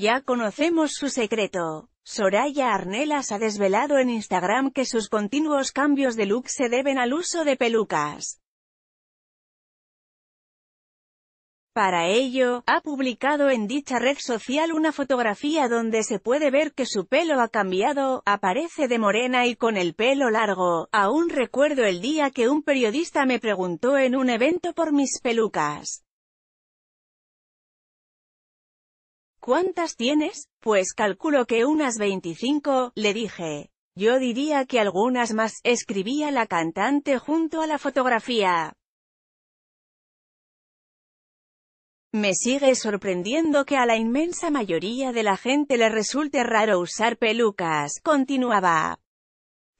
Ya conocemos su secreto. Soraya Arnelas ha desvelado en Instagram que sus continuos cambios de look se deben al uso de pelucas. Para ello, ha publicado en dicha red social una fotografía donde se puede ver que su pelo ha cambiado, aparece de morena y con el pelo largo. Aún recuerdo el día que un periodista me preguntó en un evento por mis pelucas. ¿Cuántas tienes? Pues calculo que unas 25, le dije. Yo diría que algunas más, escribía la cantante junto a la fotografía. Me sigue sorprendiendo que a la inmensa mayoría de la gente le resulte raro usar pelucas, continuaba.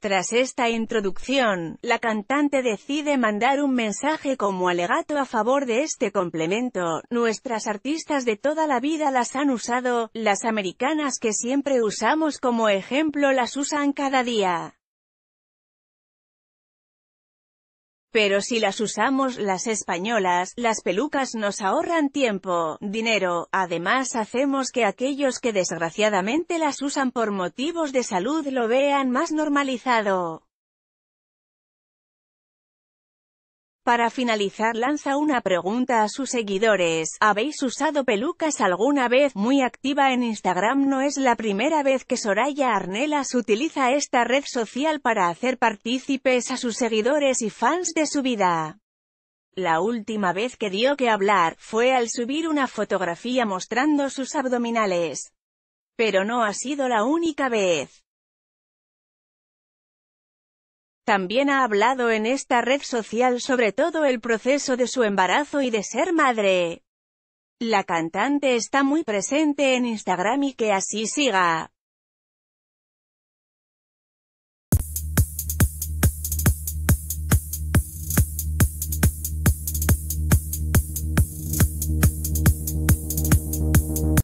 Tras esta introducción, la cantante decide mandar un mensaje como alegato a favor de este complemento, nuestras artistas de toda la vida las han usado, las americanas que siempre usamos como ejemplo las usan cada día. Pero si las usamos las españolas, las pelucas nos ahorran tiempo, dinero, además hacemos que aquellos que desgraciadamente las usan por motivos de salud lo vean más normalizado. Para finalizar lanza una pregunta a sus seguidores, ¿habéis usado pelucas alguna vez? Muy activa en Instagram no es la primera vez que Soraya Arnelas utiliza esta red social para hacer partícipes a sus seguidores y fans de su vida. La última vez que dio que hablar, fue al subir una fotografía mostrando sus abdominales. Pero no ha sido la única vez. También ha hablado en esta red social sobre todo el proceso de su embarazo y de ser madre. La cantante está muy presente en Instagram y que así siga.